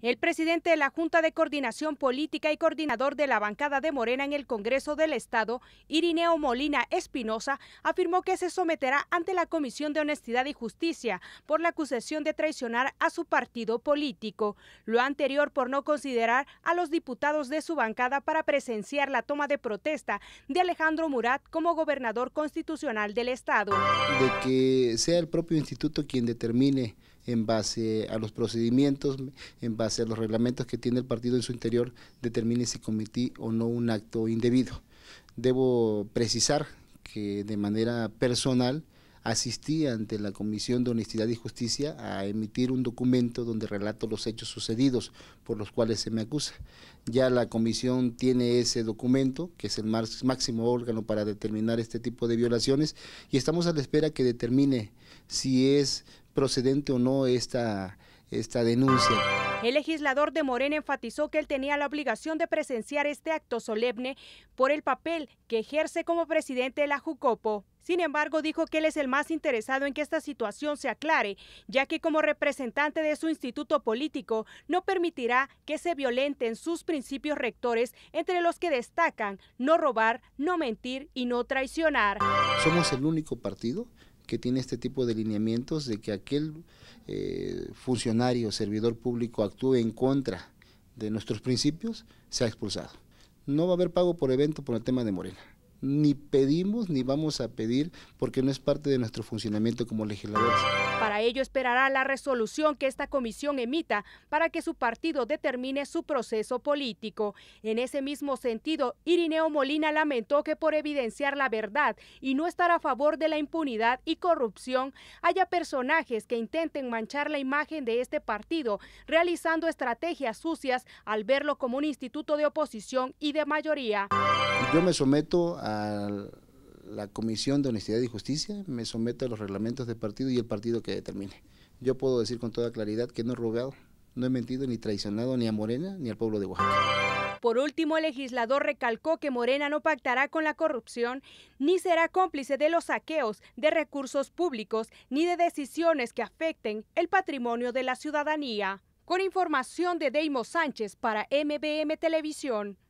El presidente de la Junta de Coordinación Política y coordinador de la bancada de Morena en el Congreso del Estado, Irineo Molina Espinosa, afirmó que se someterá ante la Comisión de Honestidad y Justicia por la acusación de traicionar a su partido político, lo anterior por no considerar a los diputados de su bancada para presenciar la toma de protesta de Alejandro Murat como gobernador constitucional del Estado. De que sea el propio instituto quien determine en base a los procedimientos, en base a los reglamentos que tiene el partido en su interior, determine si cometí o no un acto indebido. Debo precisar que de manera personal, asistí ante la Comisión de Honestidad y Justicia a emitir un documento donde relato los hechos sucedidos por los cuales se me acusa. Ya la Comisión tiene ese documento, que es el máximo órgano para determinar este tipo de violaciones, y estamos a la espera que determine si es procedente o no esta, esta denuncia. El legislador de Morena enfatizó que él tenía la obligación de presenciar este acto solemne por el papel que ejerce como presidente de la Jucopo. Sin embargo, dijo que él es el más interesado en que esta situación se aclare, ya que como representante de su instituto político no permitirá que se violenten sus principios rectores, entre los que destacan no robar, no mentir y no traicionar. Somos el único partido que tiene este tipo de lineamientos de que aquel eh, funcionario, servidor público actúe en contra de nuestros principios, se ha expulsado. No va a haber pago por evento por el tema de Morena ni pedimos ni vamos a pedir porque no es parte de nuestro funcionamiento como legisladores. Para ello esperará la resolución que esta comisión emita para que su partido determine su proceso político. En ese mismo sentido, Irineo Molina lamentó que por evidenciar la verdad y no estar a favor de la impunidad y corrupción, haya personajes que intenten manchar la imagen de este partido, realizando estrategias sucias al verlo como un instituto de oposición y de mayoría. Yo me someto a la Comisión de Honestidad y Justicia, me someto a los reglamentos del partido y el partido que determine. Yo puedo decir con toda claridad que no he rogado, no he mentido ni traicionado ni a Morena ni al pueblo de Oaxaca. Por último, el legislador recalcó que Morena no pactará con la corrupción ni será cómplice de los saqueos de recursos públicos ni de decisiones que afecten el patrimonio de la ciudadanía. Con información de Deimo Sánchez para MBM Televisión.